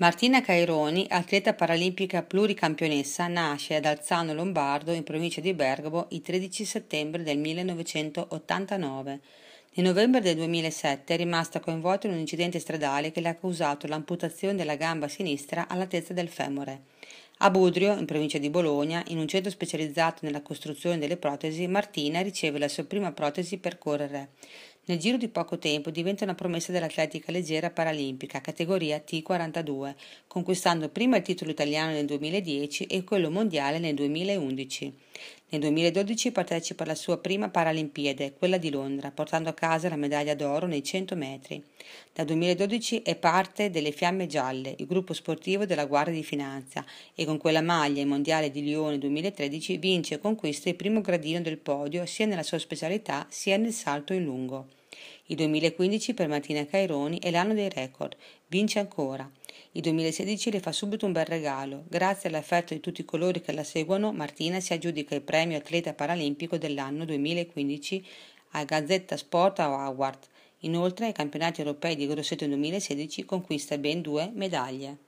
Martina Caironi, atleta paralimpica pluricampionessa, nasce ad Alzano Lombardo, in provincia di Bergamo, il 13 settembre del 1989. Nel novembre del 2007 è rimasta coinvolta in un incidente stradale che le ha causato l'amputazione della gamba sinistra all'altezza del femore. A Budrio, in provincia di Bologna, in un centro specializzato nella costruzione delle protesi, Martina riceve la sua prima protesi per correre. Nel giro di poco tempo diventa una promessa dell'atletica leggera paralimpica, categoria T42, conquistando prima il titolo italiano nel 2010 e quello mondiale nel 2011. Nel 2012 partecipa alla sua prima Paralimpiade, quella di Londra, portando a casa la medaglia d'oro nei 100 metri. Dal 2012 è parte delle Fiamme Gialle, il gruppo sportivo della Guardia di Finanza, e con quella maglia ai Mondiale di Lione 2013 vince e conquista il primo gradino del podio sia nella sua specialità sia nel salto in lungo. Il 2015 per Martina Caironi è l'anno dei record, vince ancora. Il 2016 le fa subito un bel regalo. Grazie all'affetto di tutti coloro che la seguono, Martina si aggiudica il premio atleta paralimpico dell'anno 2015 al Gazzetta Sport Award. Inoltre, ai campionati europei di Grosseto 2016 conquista ben due medaglie.